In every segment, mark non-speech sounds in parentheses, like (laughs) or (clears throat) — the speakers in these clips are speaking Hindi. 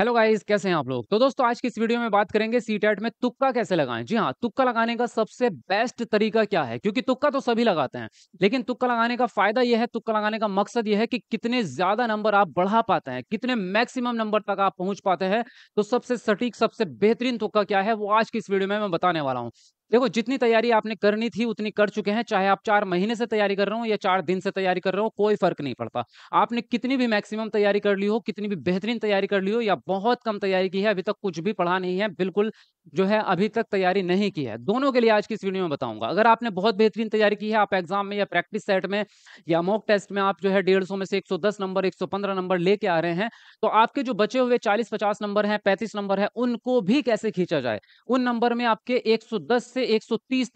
हेलो गाइस कैसे हैं आप लोग तो दोस्तों आज की इस वीडियो में बात करेंगे सी टेट में तुक्का कैसे लगाएं जी हाँ तुक्का लगाने का सबसे बेस्ट तरीका क्या है क्योंकि तुक्का तो सभी लगाते हैं लेकिन तुक्का लगाने का फायदा यह है तुक्का लगाने का मकसद यह है कि कितने ज्यादा नंबर आप बढ़ा पाते हैं कितने मैक्सिमम नंबर तक आप पहुंच पाते हैं तो सबसे सटीक सबसे बेहतरीन तुक्का क्या है वो आज की इस वीडियो में मैं बताने वाला हूँ देखो जितनी तैयारी आपने करनी थी उतनी कर चुके हैं चाहे आप चार महीने से तैयारी कर रहे हो या चार दिन से तैयारी कर रहे हो कोई फर्क नहीं पड़ता आपने कितनी भी मैक्सिमम तैयारी कर ली हो कितनी भी बेहतरीन तैयारी कर ली हो या बहुत कम तैयारी की है अभी तक कुछ भी पढ़ा नहीं है बिल्कुल जो है अभी तक तैयारी नहीं की है दोनों के लिए आज की इस वीडियो में बताऊंगा अगर आपने बहुत बेहतरीन तैयारी की है आप एग्जाम में या प्रैक्टिस सेट में या मॉक टेस्ट में आप जो है डेढ़ में से 110 नंबर 115 नंबर लेके आ रहे हैं तो आपके जो बचे हुए 40-50 नंबर हैं 35 नंबर है उनको भी कैसे खींचा जाए उन नंबर में आपके एक से एक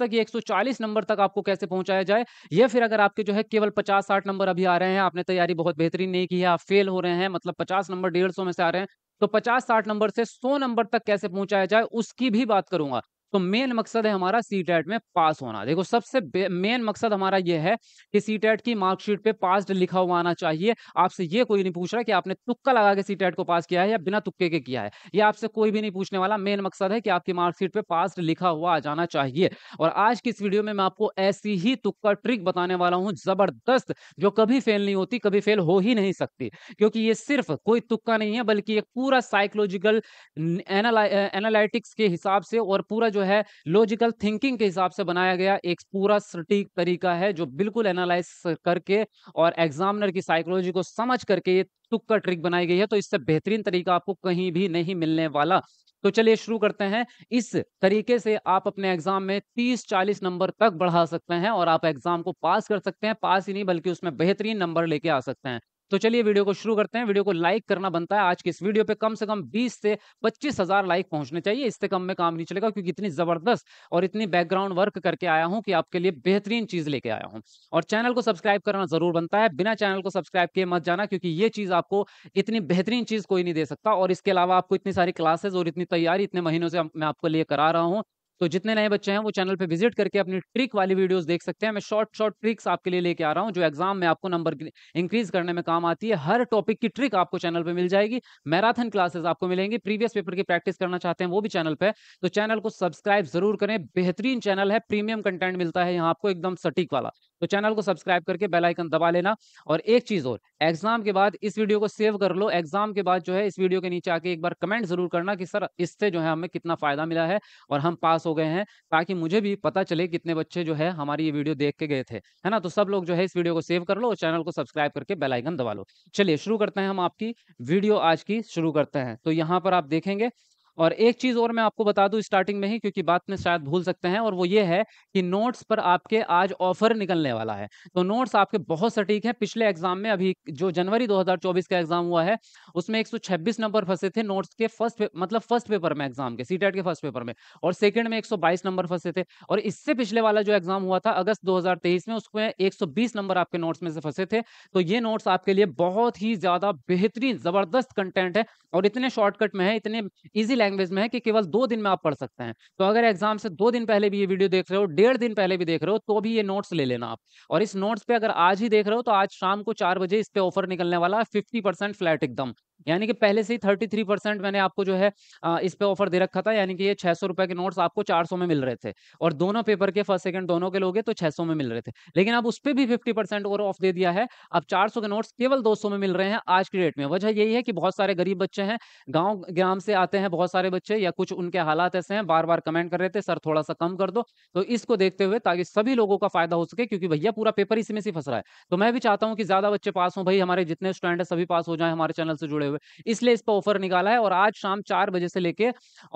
तक या 140 नंबर तक आपको कैसे पहुंचाया जाए या फिर अगर आपके जो है केवल पचास साठ नंबर अभी आ रहे हैं आपने तैयारी बहुत बेहतरीन नहीं की है आप फेल हो रहे हैं मतलब पचास नंबर डेढ़ में से आ रहे हैं तो 50-60 नंबर से 100 नंबर तक कैसे पहुंचाया जाए उसकी भी बात करूंगा तो मेन मकसद है हमारा सी टेट में पास होना देखो सबसे मेन मकसद हमारा यह है कि सी टेट की मार्कशीट पे पास लिखा हुआ आना चाहिए आपसे ये कोई नहीं पूछ रहा कि आपने तुक्का लगा के सी टेट को पास किया है या बिना तुक्के के किया है ये आपसे कोई भी नहीं पूछने वाला मेन मकसद है कि आपकी मार्कशीट पे पास लिखा हुआ आ जाना चाहिए और आज की इस वीडियो में मैं आपको ऐसी ही तुक्का ट्रिक बताने वाला हूँ जबरदस्त जो कभी फेल नहीं होती कभी फेल हो ही नहीं सकती क्योंकि ये सिर्फ कोई तुक्का नहीं है बल्कि एक पूरा साइकोलॉजिकल एनालिटिक्स अं, अं, के हिसाब से और पूरा जो है लॉजिकल थिंकिंग के हिसाब से बनाया गया एक पूरा सटीक तरीका है जो बिल्कुल एनालाइज करके और एग्जामिनर की साइकोलॉजी को समझ करके ये तुक्का ट्रिक बनाई गई है तो इससे बेहतरीन तरीका आपको कहीं भी नहीं मिलने वाला तो चलिए शुरू करते हैं इस तरीके से आप अपने एग्जाम में 30-40 नंबर तक बढ़ा सकते हैं और आप एग्जाम को पास कर सकते हैं पास ही नहीं बल्कि उसमें बेहतरीन नंबर लेके आ सकते हैं तो चलिए वीडियो को शुरू करते हैं वीडियो को लाइक करना बनता है आज की इस वीडियो पे कम से कम 20 से पच्चीस हजार लाइक पहुंचने चाहिए इससे कम में काम नहीं चलेगा क्योंकि इतनी जबरदस्त और इतनी बैकग्राउंड वर्क करके आया हूं कि आपके लिए बेहतरीन चीज लेके आया हूं और चैनल को सब्सक्राइब करना जरूर बनता है बिना चैनल को सब्सक्राइब किए मत जाना क्योंकि ये चीज आपको इतनी बेहतरीन चीज कोई नहीं दे सकता और इसके अलावा आपको इतनी सारी क्लासेज और इतनी तैयारी इतने महीनों से मैं आपको लिए करा रहा हूँ तो जितने नए बच्चे हैं वो चैनल पे विजिट करके अपनी ट्रिक वाली वीडियोस देख सकते हैं मैं शॉर्ट शॉर्ट ट्रिक्स आपके लिए लेके आ रहा हूँ जो एग्जाम में आपको नंबर इंक्रीज करने में काम आती है हर टॉपिक की ट्रिक आपको चैनल पे मिल जाएगी मैराथन क्लासेस आपको मिलेंगी प्रीवियस पेपर की प्रैक्टिस करना चाहते हैं वो भी चैनल पर तो चैनल को सब्सक्राइब जरूर करें बेहतरीन चैनल है प्रीमियम कंटेंट मिलता है यहाँ आपको एकदम सटीक वाला तो चैनल को सब्सक्राइब करके बेलाइकन दबा लेना और एक चीज और एग्जाम के बाद इस वीडियो को सेव कर लो एग्जाम के बाद जो है इस वीडियो के नीचे आके एक बार कमेंट जरूर करना कि सर इससे जो है हमें कितना फायदा मिला है और हम पास हो गए हैं ताकि मुझे भी पता चले कितने बच्चे जो है हमारी ये वीडियो देख के गए थे है ना तो सब लोग जो है इस वीडियो को सेव कर लो और चैनल को सब्सक्राइब करके बेलाइकन दबा लो चलिए शुरू करते हैं हम आपकी वीडियो आज की शुरू करते हैं तो यहाँ पर आप देखेंगे और एक चीज और मैं आपको बता दूं स्टार्टिंग में ही क्योंकि बात में शायद भूल सकते हैं और वो ये है कि नोट्स पर आपके आज ऑफर निकलने वाला है तो नोट्स आपके बहुत सटीक है पिछले एग्जाम में अभी जो जनवरी 2024 का एग्जाम हुआ है उसमें 126 नंबर फंसे थे नोट्स के फर्स्ट मतलब फर्स्ट पेपर में एग्जाम के सी के फर्स्ट पेपर में और सेकंड में एक नंबर फंसे थे और इससे पिछले वाला जो एग्जाम हुआ था अगस्त दो में उसमें एक नंबर आपके नोट्स में से फंसे थे तो ये नोट्स आपके लिए बहुत ही ज्यादा बेहतरीन जबरदस्त कंटेंट है और इतने शॉर्टकट में है इतने ईजी लैंग्वेज में है कि केवल दो दिन में आप पढ़ सकते हैं तो अगर एग्जाम से दो दिन पहले भी ये वीडियो देख रहे हो डेढ़ दिन पहले भी देख रहे हो तो भी ये नोट्स ले लेना आप और इस नोट्स पे अगर आज ही देख रहे हो तो आज शाम को चार बजे इस पे ऑफर निकलने वाला है फिफ्टी फ्लैट एकदम यानी कि पहले से ही थर्टी थ्री परसेंट मैंने आपको जो है आ, इस पे ऑफर दे रखा था यानी कि ये छह सौ रुपए के नोट्स आपको चार सौ में मिल रहे थे और दोनों पेपर के फर्स्ट सेकंड दोनों के लोगे तो छह सौ में मिल रहे थे लेकिन अब उस पर भी फिफ्टी परसेंट और ऑफ दे दिया है अब चार सौ के नोट्स केवल दो सौ में मिल रहे हैं आज की डेट में वजह यही है कि बहुत सारे गरीब बच्चे हैं गाँव ग्राम से आते हैं बहुत सारे बच्चे या कुछ उनके हालात ऐसे हैं बार बार कमेंट कर रहे थे सर थोड़ा सा कम कर दो तो इसको देखते हुए ताकि सभी लोगों का फायदा हो सके क्योंकि भैया पूरा पेपर इसमें से फंस रहा है तो मैं भी चाहता हूँ कि ज्यादा बच्चे पास हों भाई हमारे जितने स्टूडेंट है सभी पास हो जाए हमारे चैनल से जुड़े हुए हुए इसलिए इस पर ऑफर निकाला है और आज शाम चार बजे से लेके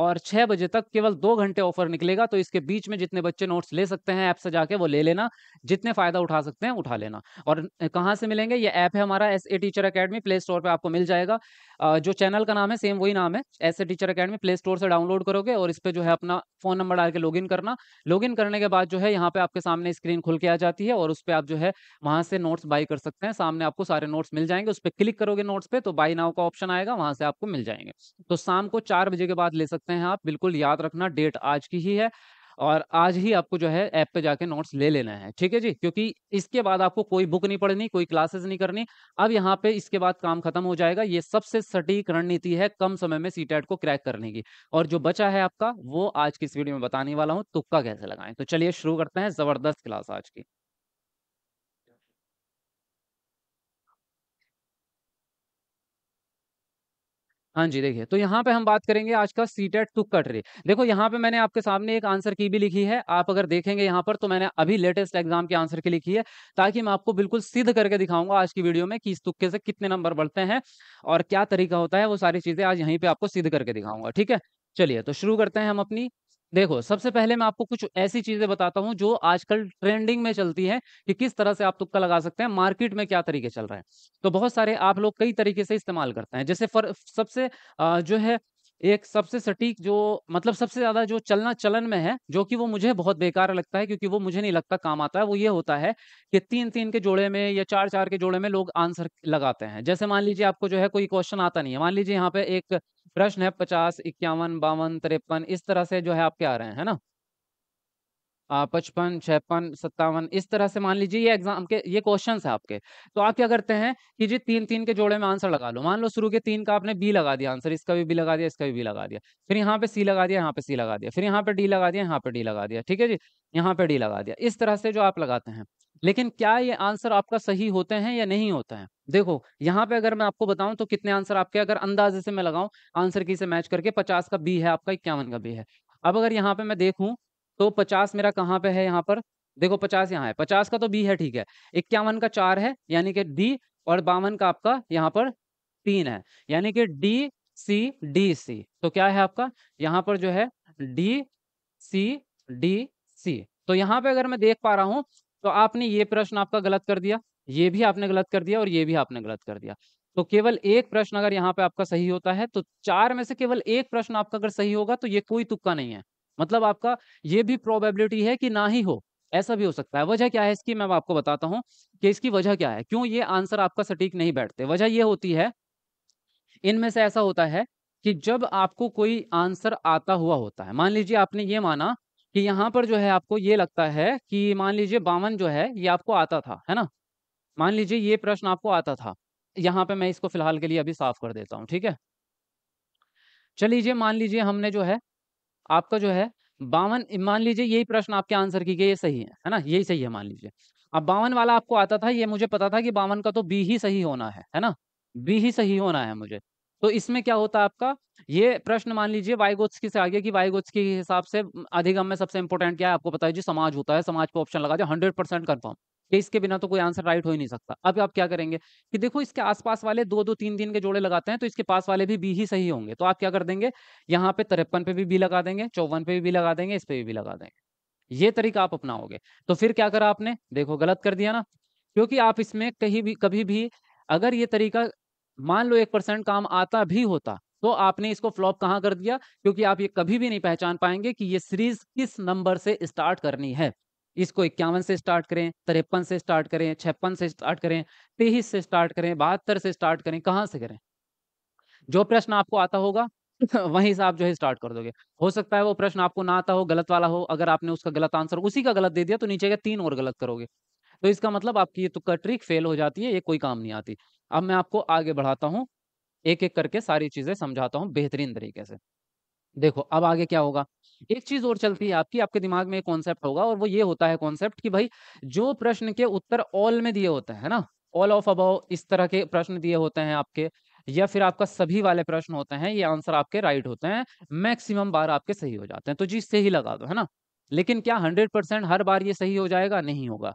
और छह बजे तक केवल दो घंटे ऑफर निकलेगा तो इसके बीच में जितने बच्चे नोट्स ले सकते हैं ऐप से जाके वो ले लेना जितने फायदा उठा सकते हैं उठा लेना और कहाँ से मिलेंगे ये ऐप है हमारा S teacher academy play store पर आपको मिल जाएगा जो चैनल का नाम है सेम वही नाम है S teacher academy play store से डाउनलोड करोगे और इस पर जो है अपना फोन नंबर डाल के लॉगिन करना लॉगिन करने के बाद जो है यहाँ पे आपके सामने स्क्रीन खुल के आ जाती है और उस पर आप जो है वहां से नोट्स बाई कर सकते हैं सामने आपको सारे नोट्स मिल जाएंगे उस पर क्लिक करोगे नोट्स पे तो बाई नाउ का ऑप्शन आएगा वहां से आपको मिल जाएंगे तो शाम को चार बजे के बाद ले सकते हैं आप बिल्कुल याद रखना डेट आज की ही है और आज ही आपको जो है ऐप पे जाके नोट्स ले लेना है ठीक है जी क्योंकि इसके बाद आपको कोई बुक नहीं पढ़नी कोई क्लासेस नहीं करनी अब यहाँ पे इसके बाद काम खत्म हो जाएगा ये सबसे सटीक रणनीति है कम समय में सीटेट को क्रैक करने की और जो बचा है आपका वो आज की इस वीडियो में बताने वाला हूँ तुक्का कैसे लगाएं तो चलिए शुरू करते हैं जबरदस्त क्लास आज की हाँ जी देखिए तो यहाँ पे हम बात करेंगे आज का सीटेट टू कटरी देखो यहाँ पे मैंने आपके सामने एक आंसर की भी लिखी है आप अगर देखेंगे यहाँ पर तो मैंने अभी लेटेस्ट एग्जाम के आंसर की लिखी है ताकि मैं आपको बिल्कुल सिद्ध करके दिखाऊंगा आज की वीडियो में कि इस तुक्के से कितने नंबर बढ़ते हैं और क्या तरीका होता है वो सारी चीजें आज यहीं पर आपको सिद्ध करके दिखाऊंगा ठीक है चलिए तो शुरू करते हैं हम अपनी देखो, सबसे पहले मैं आपको कुछ ऐसी चीज़ें बताता हूँ जो आजकल ट्रेंडिंग में चलती हैं कि किस तरह से आप तुक्का लगा सकते हैं, मार्केट में क्या तरीके चल रहे हैं। तो बहुत सारे आप लोग कई तरीके से इस्तेमाल करते हैं। जैसे फ़र सबसे जो है एक सबसे सटीक जो मतलब सबसे ज्यादा जो चलना चलन में है जो कि वो मुझे बहुत बेकार लगता है क्योंकि वो मुझे नहीं लगता काम आता है वो ये होता है कि तीन तीन के जोड़े में या चार चार के जोड़े में लोग आंसर लगाते हैं जैसे मान लीजिए आपको जो है कोई क्वेश्चन आता नहीं है मान लीजिए यहाँ पे एक प्रश्न है पचास इक्यावन बावन तिरपन इस तरह से जो है आपके आ रहे हैं है ना पचपन छप्पन सत्तावन इस तरह से मान लीजिए ये एग्जाम के ये क्वेश्चन है आपके तो आप क्या करते हैं कि जी तीन तीन के जोड़े में आंसर लगा लो मान लो शुरू के तीन का आपने बी लगा दिया आंसर इसका भी बी लगा दिया इसका भी बी लगा दिया फिर यहाँ पे सी लगा दिया यहाँ पे सी लगा दिया फिर यहाँ पे डी लगा दिया यहाँ पे डी लगा दिया ठीक है जी यहाँ पे डी लगा दिया इस तरह से जो आप लगाते हैं लेकिन क्या ये आंसर आपका सही होते हैं या नहीं होता है देखो यहाँ पे अगर मैं आपको बताऊं तो कितने आंसर आपके अगर अंदाजे से मैं लगाऊं आंसर की से मैच करके पचास का बी है आपका इक्यावन का बी है अब अगर यहाँ पे मैं देखूं तो पचास मेरा कहाँ पे है यहाँ पर देखो पचास यहाँ है पचास का तो बी है ठीक है इक्यावन का चार है यानी कि डी और बावन का आपका यहाँ पर तीन है यानी कि डी सी डी सी तो क्या है आपका यहाँ पर जो है डी सी डी सी तो यहाँ पे अगर मैं देख पा रहा हूँ तो आपने ये प्रश्न आपका गलत कर दिया ये भी आपने गलत कर दिया और ये भी आपने गलत कर दिया तो केवल एक प्रश्न अगर यहाँ पे आपका सही होता है तो चार में से केवल एक प्रश्न आपका अगर सही होगा तो ये कोई तुक्का नहीं है मतलब आपका ये भी प्रोबेबिलिटी है कि ना ही हो ऐसा भी हो सकता है वजह क्या है इसकी मैं आपको बताता हूँ कि इसकी वजह क्या है क्यों ये आंसर आपका सटीक नहीं बैठते वजह यह होती है इनमें से ऐसा होता है कि जब आपको कोई आंसर आता हुआ होता है मान लीजिए आपने ये माना कि यहाँ पर जो है आपको ये लगता है कि मान लीजिए बावन जो है ये आपको आता था है ना मान लीजिए ये प्रश्न आपको आता था यहाँ पे मैं इसको फिलहाल के लिए अभी साफ कर देता हूँ ठीक है चलिए मान लीजिए हमने जो है आपका जो है बावन मान लीजिए यही प्रश्न आपके आंसर की ये सही है है ना यही सही है मान लीजिए अब बावन वाला आपको आता था ये मुझे पता था कि बावन का तो बी ही सही होना है है ना बी ही सही होना है मुझे तो इसमें क्या होता है आपका ये प्रश्न मान लीजिए की से आगे कि वाइगोत्सकी के हिसाब से अधिगम में सबसे इंपॉर्टेंट क्या है आपको पता है जी समाज होता है समाज पर ऑप्शन लगा जाए हंड्रेड परसेंट कन्फर्म या इसके बिना तो कोई आंसर राइट हो ही नहीं सकता अब आप क्या करेंगे कि देखो इसके आसपास वाले दो दो तीन तीन के जोड़े लगाते हैं तो इसके पास वाले भी बी ही सही होंगे तो आप क्या कर देंगे यहाँ पे तिरपन पे भी बी लगा देंगे चौवन पे भी बी लगा देंगे इस पे भी बी लगा देंगे ये तरीका आप अपनाओगे तो फिर क्या करा आपने देखो गलत कर दिया ना क्योंकि आप इसमें कहीं भी कभी भी अगर ये तरीका मान लो एक परसेंट काम आता भी होता तो आपने इसको फ्लॉप कहाँ कर दिया क्योंकि आप ये कभी भी नहीं पहचान पाएंगे कि ये सीरीज किस नंबर से स्टार्ट करनी है इसको इक्यावन से स्टार्ट करें तिरपन से स्टार्ट करें छप्पन से स्टार्ट करें तेईस से स्टार्ट करें बहत्तर से स्टार्ट करें कहाँ से करें जो प्रश्न आपको आता होगा (laughs) वहीं से आप जो है स्टार्ट कर दोगे हो सकता है वो प्रश्न आपको ना आता हो गलत वाला हो अगर आपने उसका गलत आंसर उसी का गलत दे दिया तो नीचे का तीन और गलत करोगे तो इसका मतलब आपकी ये तुक्का ट्रिक फेल हो जाती है ये कोई काम नहीं आती अब मैं आपको आगे बढ़ाता हूँ एक एक करके सारी चीजें समझाता हूँ बेहतरीन तरीके से देखो अब आगे क्या होगा एक चीज और चलती है आपकी आपके दिमाग में एक कॉन्सेप्ट होगा और वो ये होता है कॉन्सेप्ट कि भाई जो प्रश्न के उत्तर ऑल में दिए होते हैं ना ऑल ऑफ अबाउ इस तरह के प्रश्न दिए होते हैं आपके या फिर आपका सभी वाले प्रश्न होते हैं ये आंसर आपके राइट होते हैं मैक्सिमम बार आपके सही हो जाते हैं तो जी सही लगा दो है ना लेकिन क्या हंड्रेड परसेंट हर बार ये सही हो जाएगा नहीं होगा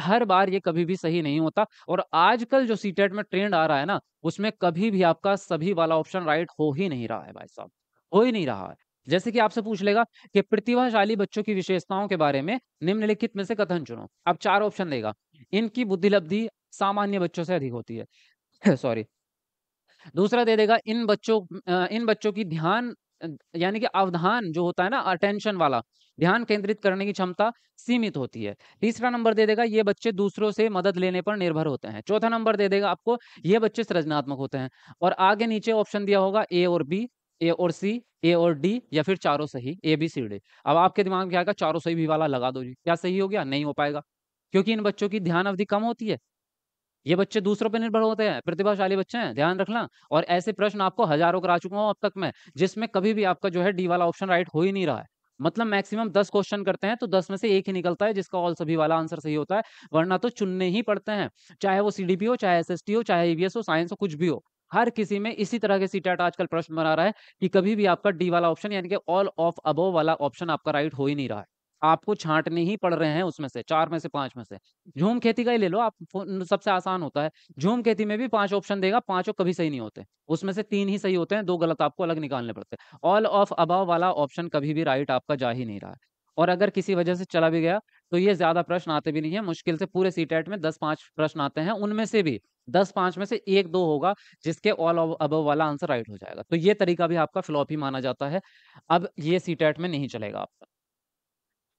हर बार ये कभी भी सही नहीं होता और आजकल जो सी e में ट्रेंड आ रहा है ना उसमें कभी भी आपका सभी वाला ऑप्शन राइट हो ही नहीं रहा है भाई साहब हो ही नहीं रहा है जैसे कि आपसे पूछ लेगा कि प्रतिभाशाली बच्चों की विशेषताओं के बारे में निम्नलिखित में से कथन चुनो अब चार ऑप्शन देगा इनकी बुद्धिलब्धि सामान्य बच्चों से अधिक होती है (clears throat) सॉरी दूसरा दे देगा इन बच्चों इन बच्चों की ध्यान यानी कि अवधान जो होता है ना अटेंशन वाला ध्यान केंद्रित करने की क्षमता सीमित होती है तीसरा नंबर दे देगा ये बच्चे दूसरों से मदद लेने पर निर्भर होते हैं चौथा नंबर दे देगा आपको ये बच्चे सृजनात्मक होते हैं और आगे नीचे ऑप्शन दिया होगा ए और बी ए और सी ए और डी या फिर चारों सही ए बी सी डी अब आपके दिमाग में क्या आएगा चारों सही भी वाला लगा दो जी क्या सही हो गया नहीं हो पाएगा क्योंकि इन बच्चों की ध्यान अवधि कम होती है ये बच्चे दूसरों पर निर्भर होते हैं प्रतिभाशाली बच्चे हैं ध्यान रखना और ऐसे प्रश्न आपको हजारों करा चुका हूँ अब तक मैं जिसमें कभी भी आपका जो है डी वाला ऑप्शन राइट हो ही नहीं रहा है मतलब मैक्सिमम दस क्वेश्चन करते हैं तो दस में से एक ही निकलता है जिसका ऑल सभी वाला आंसर सही होता है वरना तो चुनने ही पड़ते हैं चाहे वो सीडीपी हो चाहे एसएसटी हो चाहे ईवीएस हो साइंस हो कुछ भी हो हर किसी में इसी तरह के सीटेट आजकल प्रश्न बना रहा है कि कभी भी आपका डी वाला ऑप्शन यानी कि ऑल ऑफ अबो वाला ऑप्शन आपका राइट हो ही नहीं रहा है आपको छांटने ही पड़ रहे हैं उसमें से चार में से पांच में से झूम खेती का ही ले लो आप सबसे आसान होता है झूम खेती में भी पांच ऑप्शन देगा पांचों कभी सही नहीं होते उसमें से तीन ही सही होते हैं दो गलत आपको अलग निकालने पड़ते हैं ऑल ऑफ अबाव वाला ऑप्शन कभी भी राइट आपका जा ही नहीं रहा और अगर किसी वजह से चला भी गया तो ये ज्यादा प्रश्न आते भी नहीं है मुश्किल से पूरे सी e में दस पांच प्रश्न आते हैं उनमें से भी दस पांच में से एक दो होगा जिसके ऑल अब वाला आंसर राइट हो जाएगा तो ये तरीका भी आपका फ्लॉप ही माना जाता है अब ये सी e में नहीं चलेगा आपका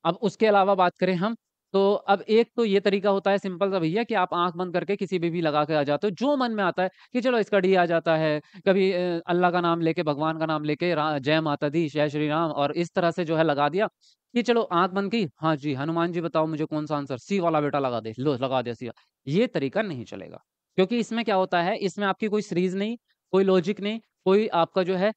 अब उसके अलावा बात करें हम तो अब एक तो ये तरीका होता है सिंपल सा भैया कि आप आंख बंद करके किसी भी भी लगा के आ जाते हो जो मन में आता है कि चलो इसका डी आ जाता है कभी अल्लाह का नाम लेके भगवान का नाम लेके जय माता दी जय श्री राम और इस तरह से जो है लगा दिया कि चलो आंख बंद की हाँ जी हनुमान जी बताओ मुझे कौन सा आंसर सी वाला बेटा लगा दे लो लगा दे सी ये तरीका नहीं चलेगा क्योंकि इसमें क्या होता है इसमें आपकी कोई सीरीज नहीं कोई लॉजिक नहीं कोई आपका जो है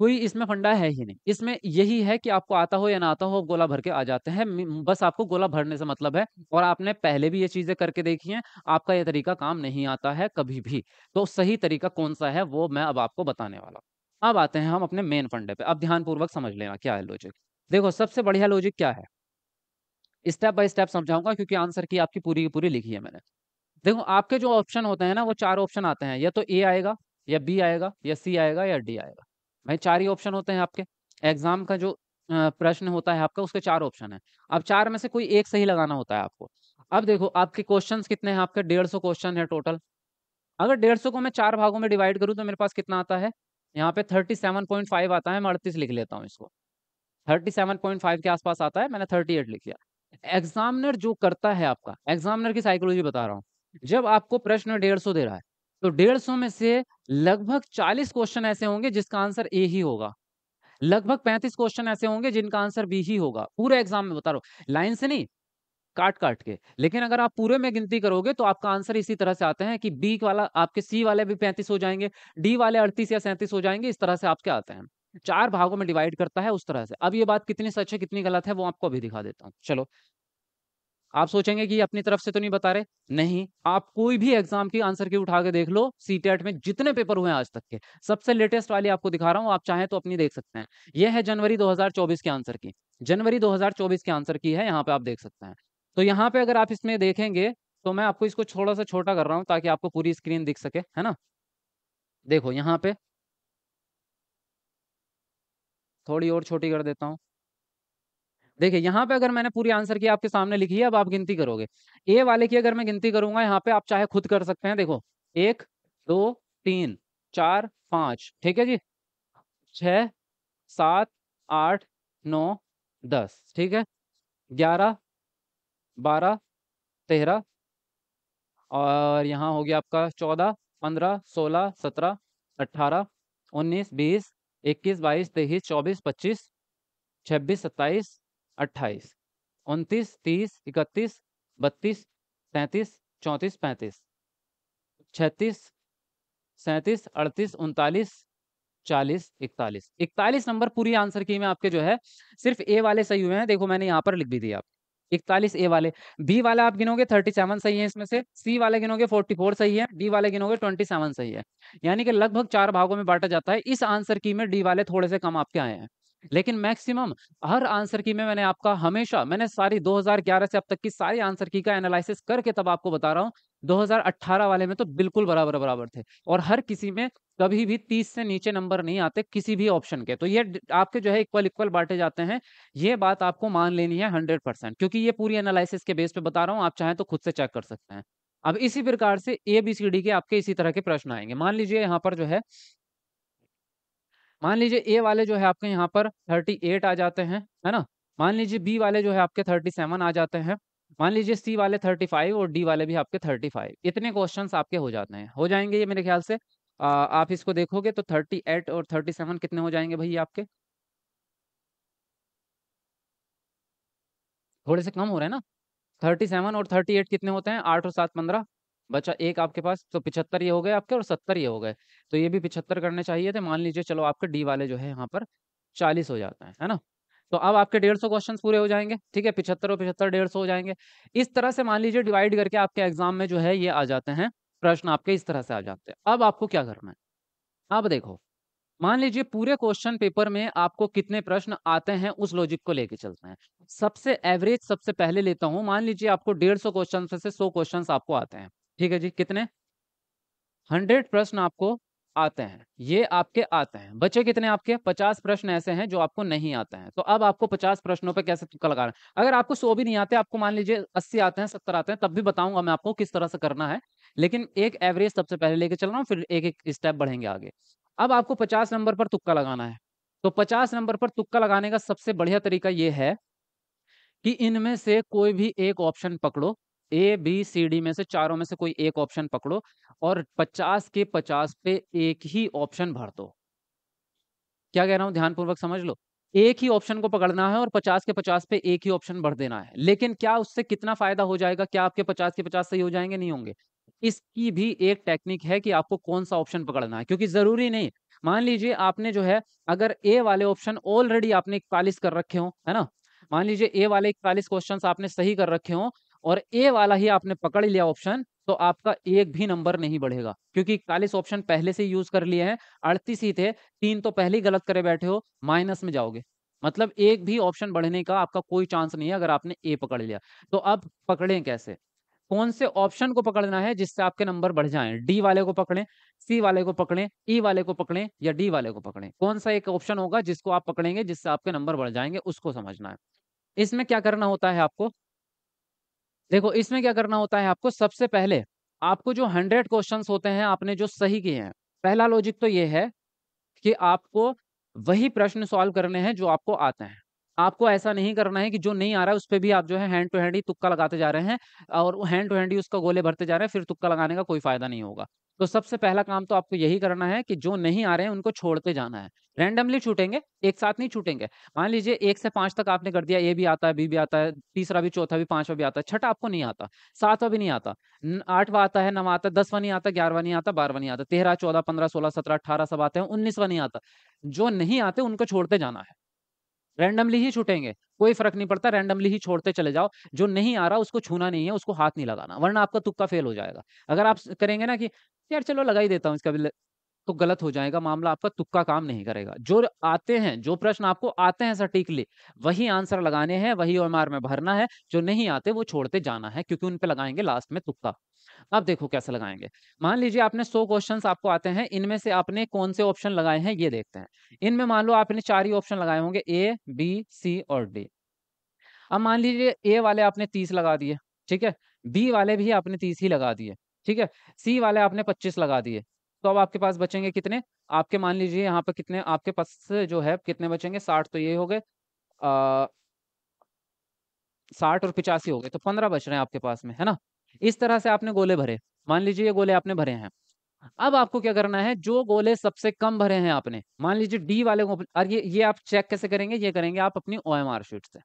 कोई इसमें फंडा है ही नहीं इसमें यही है कि आपको आता हो या ना आता हो आप गोला भर के आ जाते हैं बस आपको गोला भरने से मतलब है और आपने पहले भी ये चीजें करके देखी हैं आपका ये तरीका काम नहीं आता है कभी भी तो सही तरीका कौन सा है वो मैं अब आपको बताने वाला हूँ अब आते हैं हम अपने मेन फंडे पे अब ध्यानपूर्वक समझ लेना क्या है लॉजिक देखो सबसे बढ़िया लॉजिक क्या है स्टेप बाय स्टेप समझाऊंगा क्योंकि आंसर की आपकी पूरी की पूरी लिखी है मैंने देखो आपके जो ऑप्शन होते हैं ना वो चार ऑप्शन आते हैं या तो ए आएगा या बी आएगा या सी आएगा या डी आएगा भाई चार ही ऑप्शन होते हैं आपके एग्जाम का जो प्रश्न होता है आपका उसके चार ऑप्शन है अब चार में से कोई एक सही लगाना होता है आपको अब देखो आपके क्वेश्चंस कितने हैं आपके डेढ़ सौ क्वेश्चन है टोटल अगर डेढ़ सौ को मैं चार भागों में डिवाइड करूँ तो मेरे पास कितना आता है यहाँ पे थर्टी सेवन पॉइंट फाइव आता है मैं अड़तीस लिख लेता हूँ इसको थर्टी सेवन पॉइंट फाइव के आसपास आता है मैंने थर्टी एट लिख लिया एग्जामिनर जो करता है आपका एग्जामिनर की साइकोलॉजी बता रहा हूँ जब आपको प्रश्न डेढ़ सौ दे रहा है तो डेढ़ सौ में से लगभग चालीस क्वेश्चन ऐसे होंगे जिसका आंसर ए ही होगा लगभग पैंतीस क्वेश्चन ऐसे होंगे जिनका आंसर बी ही होगा पूरे एग्जाम में बता रहा हूँ लाइन से नहीं काट काट के लेकिन अगर आप पूरे में गिनती करोगे तो आपका आंसर इसी तरह से आते हैं कि बी वाला आपके सी वाले भी पैंतीस हो जाएंगे डी वाले अड़तीस या सैंतीस हो जाएंगे इस तरह से आपके आते हैं चार भागों में डिवाइड करता है उस तरह से अब ये बात कितनी सच है कितनी गलत है वो आपको अभी दिखा देता हूँ चलो आप सोचेंगे कि अपनी तरफ से तो नहीं बता रहे नहीं आप कोई भी एग्जाम की आंसर की उठा के देख लो सी में जितने पेपर हुए हैं आज तक के सबसे लेटेस्ट वाली आपको दिखा रहा हूँ आप चाहें तो अपनी देख सकते हैं यह है जनवरी 2024 के आंसर की जनवरी 2024 के आंसर की है यहाँ पे आप देख सकते हैं तो यहाँ पे अगर आप इसमें देखेंगे तो मैं आपको इसको थोड़ा सा छोटा कर रहा हूँ ताकि आपको पूरी स्क्रीन दिख सके है ना देखो यहाँ पे थोड़ी और छोटी कर देता हूँ देखिए यहाँ पे अगर मैंने पूरी आंसर की आपके सामने लिखी है अब आप गिनती करोगे ए वाले की अगर मैं गिनती करूंगा यहाँ पे आप चाहे खुद कर सकते हैं देखो एक दो तीन चार पाँच ठीक है जी छ सात आठ नौ दस ठीक है ग्यारह बारह तेरह और यहाँ हो गया आपका चौदह पंद्रह सोलह सत्रह अट्ठारह उन्नीस बीस इक्कीस बाईस तेईस चौबीस पच्चीस छब्बीस सत्ताईस अट्ठाईस उनतीस तीस इकतीस बत्तीस तैंतीस चौंतीस पैंतीस छत्तीस सैंतीस अड़तीस उनतालीस चालीस इकतालीस इकतालीस नंबर पूरी आंसर की में आपके जो है सिर्फ ए वाले सही हुए हैं देखो मैंने यहाँ पर लिख भी दिया इकतालीस ए वाले बी वाला आप गिनोगे थर्टी सेवन सही है इसमें से सी वाले गिनोगे फोर्टी फोर सही है डी वाले गिनोगे ट्वेंटी सेवन सही है यानी कि लगभग चार भागों में बांटा जाता है इस आंसर की में डी वाले थोड़े से कम आपके आए हैं लेकिन मैक्सिमम हर आंसर की में मैंने आपका हमेशा मैंने सारी 2011 से अब तक की सारी आंसर की का एनालिसिस करके तब आपको बता रहा हूँ 2018 वाले में तो बिल्कुल बराबर बराबर थे और हर किसी में कभी भी 30 से नीचे नंबर नहीं आते किसी भी ऑप्शन के तो ये आपके जो है इक्वल इक्वल बांटे जाते हैं ये बात आपको मान लेनी है हंड्रेड परसेंट क्योंकि ये पूरी एनालिसिस के बेस पे बता रहा हूँ आप चाहें तो खुद से चेक कर सकते हैं अब इसी प्रकार से ए बी सी डी के आपके इसी तरह के प्रश्न आएंगे मान लीजिए यहाँ पर जो है मान लीजिए ए वाले जो है आपके यहाँ पर थर्टी एट आ जाते हैं है ना मान लीजिए बी वाले जो है आपके थर्टी सेवन आ जाते हैं मान लीजिए सी वाले थर्टी फाइव और डी वाले भी आपके थर्टी फाइव इतने क्वेश्चन आपके हो जाते हैं हो जाएंगे ये मेरे ख्याल से आ, आप इसको देखोगे तो थर्टी एट और थर्टी सेवन कितने हो जाएंगे भैया आपके थोड़े से कम हो रहे हैं ना थर्टी सेवन और थर्टी एट कितने होते हैं आठ और सात पंद्रह बचा एक आपके पास तो पिछहत्तर ये हो गए आपके और सत्तर ये हो गए तो ये भी पिछहत्तर करने चाहिए थे मान लीजिए चलो आपके डी वाले जो है यहाँ पर चालीस हो जाता है है ना तो अब आपके डेढ़ सौ क्वेश्चन पूरे हो जाएंगे ठीक है पिछहत्तर और पिछहत्तर डेढ़ सौ हो जाएंगे इस तरह से मान लीजिए डिवाइड करके आपके एग्जाम में जो है ये आ जाते हैं प्रश्न आपके इस तरह से आ जाते हैं अब आपको क्या करना है अब देखो मान लीजिए पूरे क्वेश्चन पेपर में आपको कितने प्रश्न आते हैं उस लॉजिक को लेके चलते हैं सबसे एवरेज सबसे पहले लेता हूँ मान लीजिए आपको डेढ़ सौ क्वेश्चन से सौ क्वेश्चन आपको आते हैं ठीक है जी कितने हंड्रेड प्रश्न आपको आते हैं ये आपके आते हैं बचे कितने आपके पचास प्रश्न ऐसे हैं जो आपको नहीं आते हैं तो अब आपको पचास प्रश्नों पे कैसे तुक्का लगा रहे हैं अगर आपको सो भी नहीं आते आपको मान लीजिए अस्सी आते हैं सत्तर आते हैं तब भी बताऊंगा मैं आपको किस तरह से करना है लेकिन एक एवरेज सबसे पहले लेके चल रहा हूँ फिर एक एक स्टेप बढ़ेंगे आगे अब आपको पचास नंबर पर तुक्का लगाना है तो पचास नंबर पर तुक्का लगाने का सबसे बढ़िया तरीका ये है कि इनमें से कोई भी एक ऑप्शन पकड़ो ए बी सी डी में से चारों में से कोई एक ऑप्शन पकड़ो और पचास के पचास पे एक ही ऑप्शन भर दो क्या कह रहा हूं ध्यानपूर्वक समझ लो एक ही ऑप्शन को पकड़ना है और पचास के पचास पे एक ही ऑप्शन भर देना है लेकिन क्या उससे कितना फायदा हो जाएगा क्या आपके पचास के पचास सही हो जाएंगे नहीं होंगे इसकी भी एक टेक्निक है कि आपको कौन सा ऑप्शन पकड़ना है क्योंकि जरूरी नहीं मान लीजिए आपने जो है अगर ए वाले ऑप्शन ऑलरेडी आपने इकतालीस कर रखे हो है ना मान लीजिए ए वाले इकतालीस क्वेश्चन आपने सही कर रखे हो और ए वाला ही आपने पकड़ लिया ऑप्शन तो आपका एक भी नंबर नहीं बढ़ेगा क्योंकि इकतालीस ऑप्शन पहले से यूज कर लिए हैं अड़तीस ही थे तीन तो पहले ही गलत करे बैठे हो माइनस में जाओगे मतलब एक भी ऑप्शन बढ़ने का आपका कोई चांस नहीं है अगर आपने ए पकड़ लिया तो अब पकड़ें कैसे कौन से ऑप्शन को पकड़ना है जिससे आपके नंबर बढ़ जाएं डी वाले को पकड़ें सी वाले को पकड़ें ई e वाले को पकड़ें या डी वाले को पकड़ें कौन सा एक ऑप्शन होगा जिसको आप पकड़ेंगे जिससे आपके नंबर बढ़ जाएंगे उसको समझना है इसमें क्या करना होता है आपको देखो इसमें क्या करना होता है आपको सबसे पहले आपको जो हंड्रेड क्वेश्चन होते हैं आपने जो सही किए हैं पहला लॉजिक तो ये है कि आपको वही प्रश्न सॉल्व करने हैं जो आपको आते हैं आपको ऐसा नहीं करना है कि जो नहीं आ रहा है उस पर भी आप जो है हैंड टू हैंड ही तुक्का लगाते जा रहे हैं और हैंड टू हैंड ही उसका गोले भरते जा रहे हैं फिर तुक्का लगाने का कोई फायदा नहीं होगा तो सबसे पहला काम तो आपको यही करना है कि जो नहीं आ रहे हैं उनको छोड़ते जाना है रैंडमली छूटेंगे एक साथ नहीं छूटेंगे मान लीजिए एक से पांच तक आपने कर दिया ए भी आता है बी भी आता है तीसरा भी चौथा भी पांचवा भी आता है छठा आपको नहीं आता सातवा भी नहीं आता आठवा आता है नवा आता है दसवा नहीं आता ग्यारहवा नहीं आता बारहवा नहीं आता तेरह चौदह पंद्रह सोलह सत्रह अठारह सब आते हैं उन्नीसवा नहीं आता जो नहीं आते उनको छोड़ते जाना है रैंडमली ही छूटेंगे कोई फर्क नहीं पड़ता रैंडमली ही छोड़ते चले जाओ जो नहीं आ रहा उसको छूना नहीं है उसको हाथ नहीं लगाना वरना आपका तुक्का फेल हो जाएगा अगर आप करेंगे ना कि यार चलो लगा ही देता हूँ इसका भी तो गलत हो जाएगा मामला आपका तुक्का काम नहीं करेगा जो आते हैं जो प्रश्न आपको आते हैं सटीकली वही आंसर लगाने हैं वही ओ में भरना है जो नहीं आते वो छोड़ते जाना है क्योंकि उन पर लगाएंगे लास्ट में तुक्का अब देखो कैसे लगाएंगे मान लीजिए आपने सौ क्वेश्चन आपको आते हैं इनमें से आपने कौन से ऑप्शन लगाए हैं ये देखते हैं इनमें मान लो आपने चार ही ऑप्शन लगाए होंगे ए बी सी और डी अब मान लीजिए ए वाले आपने तीस लगा दिए ठीक है बी वाले भी आपने तीस ही लगा दिए ठीक है सी वाले आपने पच्चीस लगा दिए तो अब आपके पास बचेंगे कितने आपके मान लीजिए यहाँ पर कितने आपके पास जो है कितने बचेंगे साठ तो ये हो गए साठ और पिचासी हो गए तो पंद्रह बच रहे हैं आपके पास में है ना इस तरह से आपने गोले भरे मान लीजिए ये गोले आपने भरे हैं अब आपको क्या करना है जो गोले सबसे कम भरे हैं आपने मान लीजिए डी वाले को और ये ये आप चेक कैसे करेंगे ये करेंगे आप अपनी ओ एम शीट से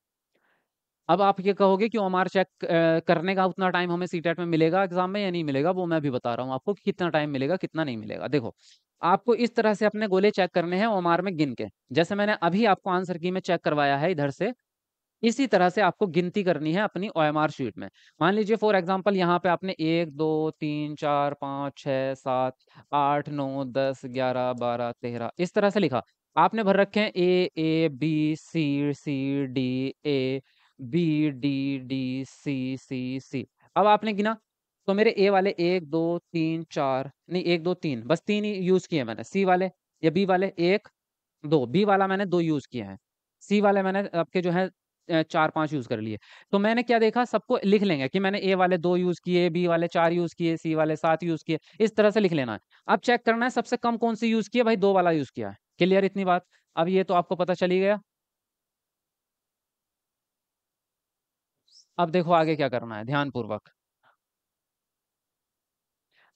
अब आप ये कहोगे कि ओ चेक करने का उतना टाइम हमें सी में मिलेगा एग्जाम में या नहीं मिलेगा वो मैं भी बता रहा हूँ आपको कितना टाइम मिलेगा कितना नहीं मिलेगा देखो आपको इस तरह से अपने गोले चेक करने हैं ओ में गिन के जैसे मैंने अभी आपको आंसर की में चेक करवाया है इधर से इसी तरह से आपको गिनती करनी है अपनी ओ शीट में मान लीजिए फॉर एग्जाम्पल यहाँ पे आपने एक दो तीन चार पाँच छः सात आठ नौ दस ग्यारह बारह तेरह इस तरह से लिखा आपने भर रखे हैं A A B C C D A B D D C C C अब आपने गिना तो मेरे ए वाले एक दो तीन चार नहीं एक दो तीन बस तीन ही यूज किए मैंने सी वाले या बी वाले एक दो बी वाला मैंने दो यूज किए हैं सी वाले मैंने आपके जो है चार पांच यूज कर लिए तो मैंने क्या देखा सबको लिख लेंगे कि मैंने ए वाले दो यूज किए बी वाले चार यूज किए सी वाले सात यूज किए इस तरह से लिख लेना है अब चेक करना है सबसे कम कौन सी यूज किया भाई दो वाला यूज किया है क्लियर इतनी बात अब ये तो आपको पता चली गया अब देखो आगे क्या करना है ध्यानपूर्वक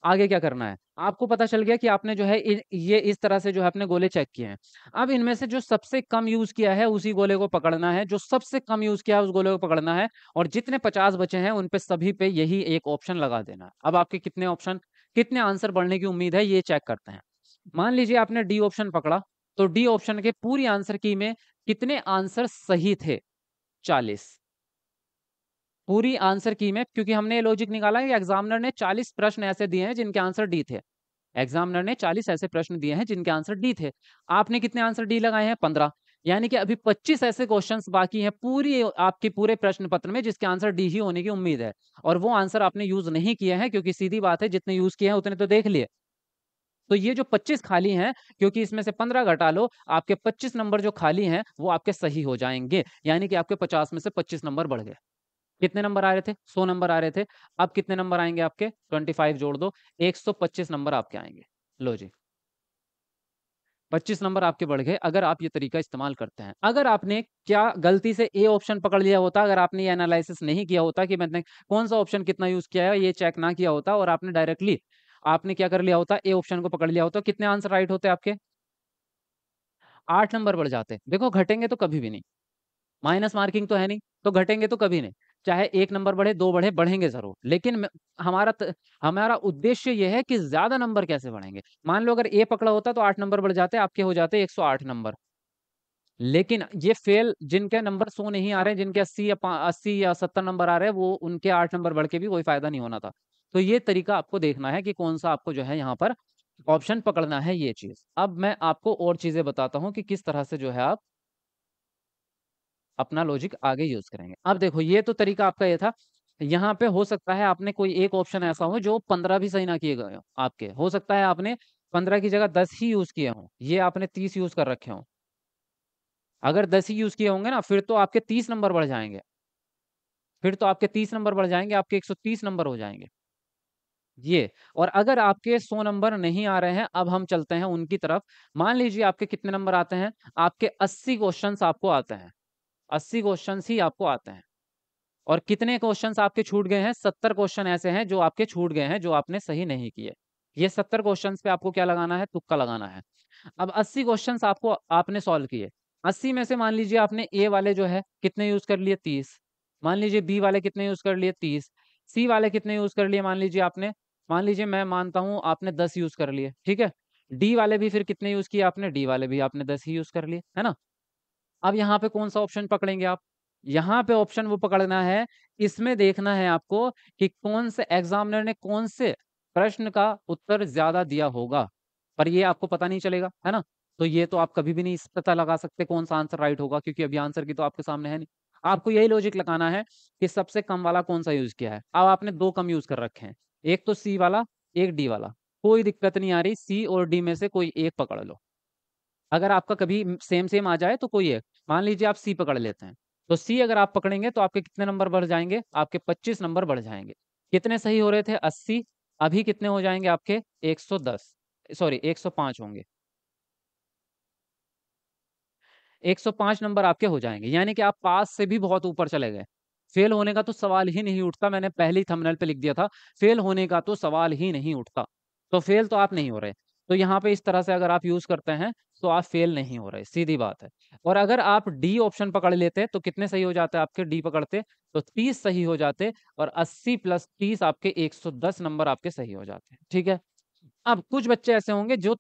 आगे क्या करना है आपको पता चल गया कि आपने जो है ये इस तरह से जो है अपने गोले चेक किए हैं अब इनमें से जो सबसे कम यूज किया है उसी गोले को पकड़ना है जो सबसे कम यूज किया है उस गोले को पकड़ना है और जितने पचास बचे हैं उन पे सभी पे यही एक ऑप्शन लगा देना है अब आपके कितने ऑप्शन कितने आंसर बढ़ने की उम्मीद है ये चेक करते हैं मान लीजिए आपने डी ऑप्शन पकड़ा तो डी ऑप्शन के पूरी आंसर की में कितने आंसर सही थे चालीस पूरी आंसर की में क्योंकि हमने ये लॉजिक निकाला कि एग्जामिनर ने 40 प्रश्न ऐसे दिए हैं जिनके आंसर डी थे एग्जामिनर ने 40 ऐसे प्रश्न दिए हैं जिनके आंसर डी थे आपने कितने आंसर डी लगाए हैं पंद्रह यानी कि अभी पच्चीस ऐसे क्वेश्चन बाकी हैं पूरी आपके पूरे प्रश्न पत्र में जिसके आंसर डी ही होने की उम्मीद है और वो आंसर आपने यूज नहीं किया है क्योंकि सीधी बात है जितने यूज किए हैं उतने तो देख लिए तो ये जो 25 खाली हैं क्योंकि इसमें से 15 घटा लो आपके 25 नंबर जो खाली हैं वो आपके सही हो जाएंगे यानी कि आपके 50 में से 25 नंबर बढ़ गए कितने नंबर आ रहे थे 100 नंबर आ रहे थे अब कितने नंबर आएंगे आपके 25 जोड़ दो 125 नंबर आपके आएंगे लो जी 25 नंबर आपके बढ़ गए अगर आप ये तरीका इस्तेमाल करते हैं अगर आपने क्या गलती से ए ऑप्शन पकड़ लिया होता अगर आपने ये एनालिसिस नहीं किया होता कि मैंने कौन सा ऑप्शन कितना यूज किया है ये चेक ना किया होता और आपने डायरेक्टली आपने क्या कर लिया होता ए ऑप्शन को पकड़ लिया होता कितने आंसर राइट होते आपके आठ नंबर बढ़ जाते देखो घटेंगे तो कभी भी नहीं माइनस मार्किंग तो है नहीं तो घटेंगे तो कभी नहीं चाहे एक नंबर बढ़े दो बढ़े बढ़ेंगे जरूर लेकिन हमारा त, हमारा उद्देश्य यह है कि ज्यादा नंबर कैसे बढ़ेंगे मान लो अगर ए पकड़ा होता तो आठ नंबर बढ़ जाते आपके हो जाते एक नंबर लेकिन ये फेल जिनके नंबर सो नहीं आ रहे जिनके अस्सी या अस्सी या सत्तर नंबर आ रहे वो उनके आठ नंबर बढ़ के भी कोई फायदा नहीं होना था तो ये तरीका आपको देखना है कि कौन सा आपको जो है यहाँ पर ऑप्शन पकड़ना है ये चीज अब मैं आपको और चीजें बताता हूँ कि किस तरह से जो है आप अपना लॉजिक आगे यूज करेंगे अब देखो ये तो तरीका आपका ये था यहाँ पे हो सकता है आपने कोई एक ऑप्शन ऐसा हो जो पंद्रह भी सही ना किए गए हो आपके हो सकता है आपने पंद्रह की जगह दस ही यूज किए हो ये आपने तीस यूज कर रखे हो अगर दस ही यूज किए होंगे ना फिर तो आपके तीस नंबर बढ़ जाएंगे फिर तो आपके तीस नंबर बढ़ जाएंगे आपके एक सौ तीस नंबर हो जाएंगे ये और अगर आपके सो नंबर नहीं आ रहे हैं अब हम चलते हैं उनकी तरफ मान लीजिए आपके कितने नंबर आते हैं आपके अस्सी क्वेश्चन आपको आते हैं अस्सी क्वेश्चन ही आपको आते हैं और कितने क्वेश्चन आपके छूट गए हैं सत्तर क्वेश्चन ऐसे हैं जो आपके छूट गए हैं जो आपने सही नहीं किए ये सत्तर क्वेश्चन पे आपको क्या लगाना है तुक्का लगाना है अब अस्सी क्वेश्चन आपको आपने सॉल्व किए अस्सी में से मान लीजिए आपने ए वाले जो है कितने यूज कर लिए तीस मान लीजिए बी वाले कितने यूज कर लिए तीस सी वाले कितने यूज कर लिए मान लीजिए आपने मान लीजिए मैं मानता हूँ आपने दस यूज कर लिए ठीक है डी वाले भी फिर कितने यूज किए आपने डी वाले भी आपने दस ही यूज कर लिए है ना अब यहाँ पे कौन सा ऑप्शन पकड़ेंगे आप यहाँ पे ऑप्शन वो पकड़ना है इसमें देखना है आपको कि कौन से एग्जामिनर ने कौन से प्रश्न का उत्तर ज्यादा दिया होगा पर ये आपको पता नहीं चलेगा है ना तो ये तो आप कभी भी नहीं पता लगा सकते कौन सा आंसर राइट होगा क्योंकि अभी आंसर की तो आपके सामने है नहीं आपको यही लॉजिक लगाना है कि सबसे कम वाला कौन सा यूज किया है अब आपने दो कम यूज कर रखे हैं एक तो सी वाला एक डी वाला कोई दिक्कत नहीं आ रही सी और डी में से कोई एक पकड़ लो अगर आपका कभी सेम सेम आ जाए तो कोई एक मान लीजिए आप सी पकड़ लेते हैं तो सी अगर आप पकड़ेंगे तो आपके कितने नंबर बढ़ जाएंगे आपके पच्चीस नंबर बढ़ जाएंगे कितने सही हो रहे थे अस्सी अभी कितने हो जाएंगे आपके एक सौ दस सॉरी एक सौ होंगे एक सौ नंबर आपके हो जाएंगे यानी कि आप पास से भी बहुत ऊपर चले गए फेल होने का तो सवाल ही नहीं उठता मैंने पहली थंबनेल पे लिख दिया था फेल होने का तो सवाल ही नहीं उठता तो फेल तो आप नहीं हो रहे तो यहाँ पे इस तरह से अगर आप यूज करते हैं तो आप फेल नहीं हो रहे सीधी बात है और अगर आप डी ऑप्शन पकड़ लेते तो कितने सही हो जाते आपके डी पकड़ते तो तीस सही हो जाते और अस्सी प्लस तीस आपके एक सौ दस नंबर आपके सही हो जाते हैं ठीक है अब कुछ बच्चे ऐसे होंगे जो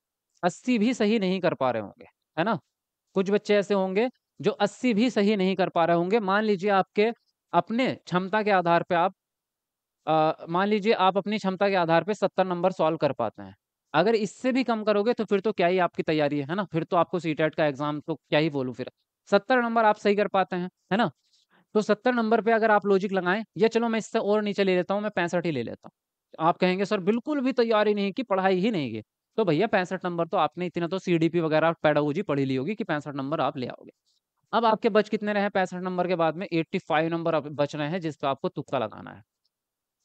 अस्सी भी सही नहीं कर पा रहे होंगे है ना कुछ बच्चे ऐसे होंगे जो अस्सी भी सही नहीं कर पा रहे होंगे मान लीजिए आपके अपने क्षमता के आधार पर आप मान लीजिए आप अपनी क्षमता के आधार पर सत्तर नंबर सॉल्व कर पाते हैं अगर इससे भी कम करोगे तो फिर तो क्या ही आपकी तैयारी है है ना फिर तो आपको सीटेट का एग्जाम तो क्या ही बोलूँ फिर सत्तर नंबर आप सही कर पाते हैं है ना तो सत्तर नंबर पे अगर आप लॉजिक लगाएं या चलो मैं इससे और नीचे ले लेता हूँ मैं पैंसठ ही ले लेता हूँ आप कहेंगे सर बिल्कुल भी तैयारी नहीं की पढ़ाई ही नहीं की तो भैया पैंसठ नंबर तो आपने इतना तो सीडीपी वगैरह पैडागोजी पढ़ी ली होगी कि पैंसठ नंबर आप ले आओगे अब आपके बच कितने रहे पैंसठ नंबर के बाद में एट्टी फाइव नंबर बच रहे हैं जिस पर आपको तुक्का लगाना है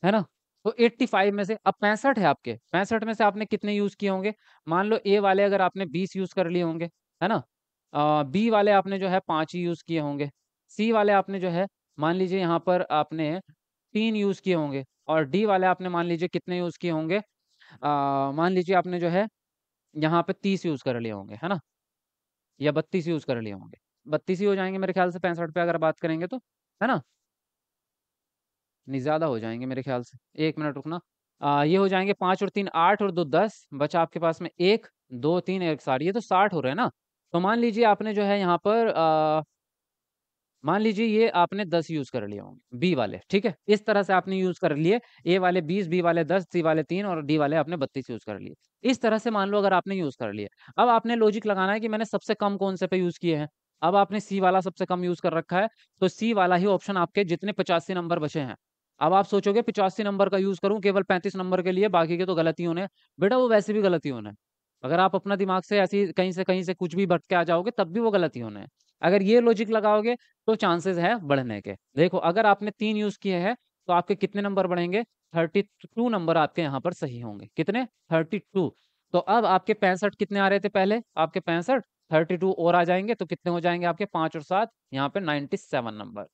है ना तो 85 में से अब पैंसठ है आपके पैंसठ में से आपने कितने यूज किए होंगे मान लो ए वाले अगर आपने 20 यूज कर लिए होंगे है ना बी वाले आपने जो है पांच ही यूज किए होंगे सी वाले आपने जो है मान लीजिए यहाँ पर आपने तीन यूज किए होंगे और डी वाले आपने मान लीजिए कितने यूज किए होंगे मान लीजिए आपने जो है यहाँ पे तीस यूज कर लिए होंगे है ना या बत्तीस यूज कर लिए होंगे बत्तीस ही हो जाएंगे मेरे ख्याल से पैंसठ पे अगर बात करेंगे तो है ना नहीं ज़्यादा हो जाएंगे मेरे ख्याल से एक मिनट रुकना आ, ये हो जाएंगे पाँच और तीन आठ और दो दस बचा आपके पास में एक दो तीन एक साठ ये तो साठ हो रहा है ना तो मान लीजिए आपने जो है यहाँ पर आ, मान लीजिए ये आपने दस यूज कर लिए होंगे बी वाले ठीक है इस तरह से आपने यूज कर लिए ए वाले बीस बी वाले दस सी वाले तीन और डी वाले आपने बत्तीस यूज कर लिए इस तरह से मान लो अगर आपने यूज कर लिए अब आपने लॉजिक लगाना है कि मैंने सबसे कम कौन से पे यूज किए हैं अब आपने सी वाला सबसे कम यूज कर रखा है तो सी वाला ही ऑप्शन आपके जितने पचासी नंबर बचे हैं अब आप सोचोगे पिचासी नंबर का यूज करूं केवल पैंतीस नंबर के लिए बाकी के तो गलतियों ने बेटा वो वैसे भी गलती होने अगर आप अपना दिमाग से ऐसी कहीं से कहीं से कुछ भी भटके के आ जाओगे तब भी वो होने ने अगर ये लॉजिक लगाओगे तो चांसेस है बढ़ने के देखो अगर आपने तीन यूज किए हैं तो आपके कितने नंबर बढ़ेंगे थर्टी टू नंबर आपके यहाँ पर सही होंगे कितने थर्टी टू तो अब आपके पैंसठ कितने आ रहे थे पहले आपके पैंसठ थर्टी टू और आ जाएंगे तो कितने हो जाएंगे आपके पांच और सात यहाँ पे नाइनटी सेवन नंबर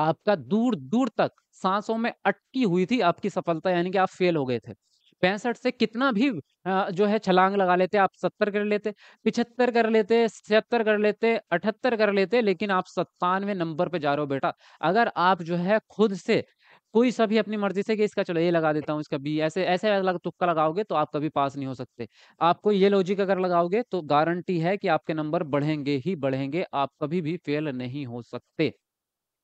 आपका दूर दूर तक सांसों में अटकी हुई थी आपकी सफलता यानी कि आप फेल हो गए थे पैंसठ से कितना भी जो है छलांग लगा लेते आप सत्तर कर लेते पिछहत्तर कर लेते छिहत्तर कर लेते अठहत्तर कर लेते लेकिन आप सत्तानवे नंबर पे जा रहे हो बेटा अगर आप जो है खुद से कोई सभी अपनी मर्जी से कि इसका चलो ये लगा देता हूँ इसका बी ऐसे ऐसे अलग तुक्का लगाओगे तो आप कभी पास नहीं हो सकते आपको ये लॉजिक अगर लगाओगे तो गारंटी है कि आपके नंबर बढ़ेंगे ही बढ़ेंगे आप कभी भी फेल नहीं हो सकते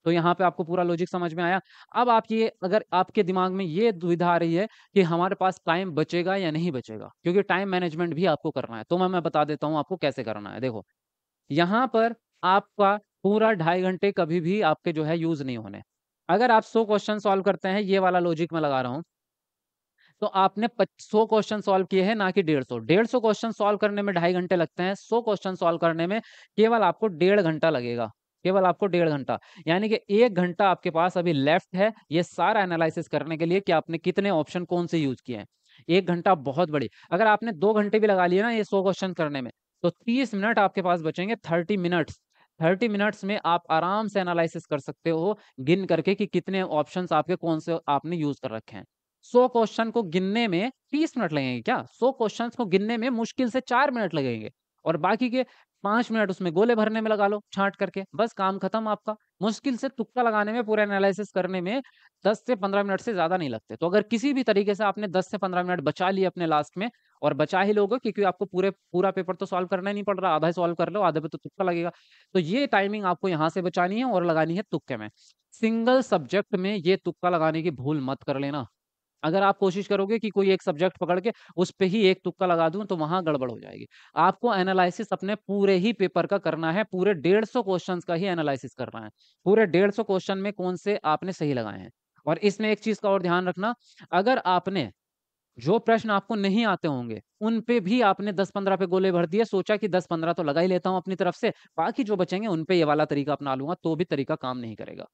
तो यहाँ पे आपको पूरा लॉजिक समझ में आया अब आप ये अगर आपके दिमाग में ये दुविधा आ रही है कि हमारे पास टाइम बचेगा या नहीं बचेगा क्योंकि टाइम मैनेजमेंट भी आपको करना है तो मैं मैं बता देता हूँ आपको कैसे करना है देखो यहाँ पर आपका पूरा ढाई घंटे कभी भी आपके जो है यूज नहीं होने अगर आप सौ क्वेश्चन सॉल्व करते हैं ये वाला लॉजिक में लगा रहा हूँ तो आपने सौ क्वेश्चन सॉल्व किए हैं ना कि डेढ़ सौ डेढ़ सौ क्वेश्चन सॉल्व करने में ढाई घंटे लगते हैं सौ क्वेश्चन सॉल्व करने में केवल आपको डेढ़ घंटा लगेगा केवल आपको डेढ़ घंटा यानी कि एक घंटा आपके पास अभी लेफ्ट है ये सारा एनालिसिस करने के लिए कि आपने कितने ऑप्शन कौन से यूज किए हैं एक घंटा बहुत बड़ी अगर आपने दो घंटे भी लगा लिए ना ये सौ क्वेश्चन करने में तो तीस मिनट आपके पास बचेंगे थर्टी मिनट्स थर्टी मिनट्स में आप आराम से एनालिसिस कर सकते हो गिन करके कि कितने ऑप्शंस आपके कौन से आपने यूज कर रखे हैं सौ क्वेश्चन को गिनने में तीस मिनट लगेंगे क्या सौ क्वेश्चंस को गिनने में मुश्किल से चार मिनट लगेंगे और बाकी के पांच मिनट उसमें गोले भरने में लगा लो छांट करके बस काम खत्म आपका मुश्किल से तुक्का लगाने में पूरा एनालिसिस करने में दस से पंद्रह मिनट से ज्यादा नहीं लगते तो अगर किसी भी तरीके से आपने दस से पंद्रह मिनट बचा लिए अपने लास्ट में और बचा ही लोगों क्योंकि आपको पूरे पूरा पेपर तो सॉल्व करना ही नहीं पड़ रहा आधा सॉल्व कर लो आधे पे तो तुक्का लगेगा तो ये टाइमिंग आपको यहाँ से बचानी है और लगानी है तुक्के में सिंगल सब्जेक्ट में ये तुक्का लगाने की भूल मत कर लेना अगर आप कोशिश करोगे कि कोई एक सब्जेक्ट पकड़ के उस पर ही एक तुक्का लगा दूं तो वहां गड़बड़ हो जाएगी आपको एनालिसिस अपने पूरे ही पेपर का करना है पूरे डेढ़ सौ क्वेश्चन का ही एनालिसिस करना है पूरे डेढ़ सौ क्वेश्चन में कौन से आपने सही लगाए हैं और इसमें एक चीज का और ध्यान रखना अगर आपने जो प्रश्न आपको नहीं आते होंगे उन पे भी आपने 10-15 पे गोले भर दिए सोचा कि 10-15 तो लगा ही लेता हूं अपनी तरफ से बाकी जो बचेंगे उन पे ये वाला तरीका अपना लूंगा तो भी तरीका काम नहीं करेगा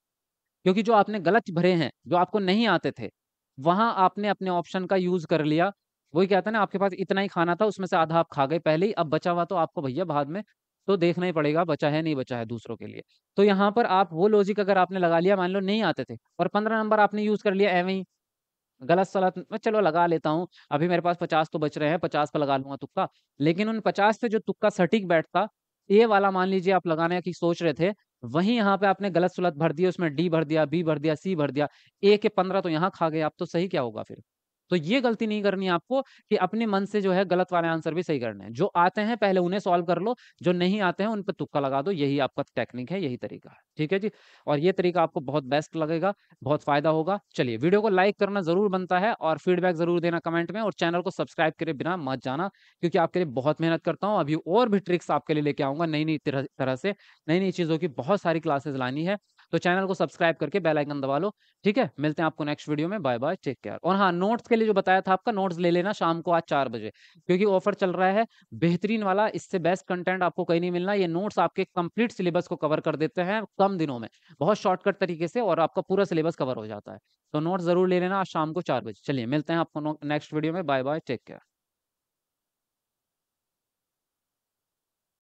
क्योंकि जो आपने गलत भरे हैं जो आपको नहीं आते थे वहां आपने अपने ऑप्शन का यूज कर लिया वही कहता है ना आपके पास इतना ही खाना था उसमें से आधा आप खा गए पहले ही अब बचा हुआ तो आपको भैया बाद में तो देखना ही पड़ेगा बचा है नहीं बचा है दूसरों के लिए तो यहाँ पर आप वो लॉजिक अगर आपने लगा लिया मान लो नहीं आते थे और पंद्रह नंबर आपने यूज कर लिया एवं ही गलत सलत मैं चलो लगा लेता हूँ अभी मेरे पास पचास तो बच रहे हैं पचास पर लगा लूंगा तुक्का लेकिन उन पचास पे जो तुक्का सटीक बैठता ये वाला मान लीजिए आप लगाने की सोच रहे थे वहीं यहाँ पे आपने गलत सुलत भर दिया उसमें डी भर दिया बी भर दिया सी भर दिया ए के पंद्रह तो यहाँ खा गए आप तो सही क्या होगा फिर तो ये गलती नहीं करनी आपको कि अपने मन से जो है गलत वाले आंसर भी सही करने हैं जो आते हैं पहले उन्हें सॉल्व कर लो जो नहीं आते हैं उन पर तुक्का लगा दो यही आपका टेक्निक है यही तरीका है ठीक है जी और ये तरीका आपको बहुत बेस्ट लगेगा बहुत फायदा होगा चलिए वीडियो को लाइक करना जरूर बनता है और फीडबैक जरूर देना कमेंट में और चैनल को सब्सक्राइब करे बिना मत जाना क्योंकि आपके लिए बहुत मेहनत करता हूँ अभी और भी ट्रिक्स आपके लिए लेके आऊंगा नई नई तरह से नई नई चीज़ों की बहुत सारी क्लासेस लानी है तो चैनल को सब्सक्राइब करके बेल आइकन दबा लो ठीक है मिलते हैं आपको नेक्स्ट वीडियो में बाय बाय टेक केयर और हाँ नोट्स के लिए जो बताया था आपका नोट्स ले लेना शाम को आज चार बजे क्योंकि ऑफर चल रहा है बेहतरीन वाला इससे बेस्ट कंटेंट आपको कहीं नहीं मिलना ये नोट्स आपके कंप्लीट सिलेबस को कवर कर देते हैं कम दिनों में बहुत शॉर्टकट तरीके से और आपका पूरा सिलेबस कवर हो जाता है तो नोट्स जरूर ले लेना आज शाम को चार बजे चलिए मिलते हैं आपको नेक्स्ट वीडियो में बाय बाय टेक केयर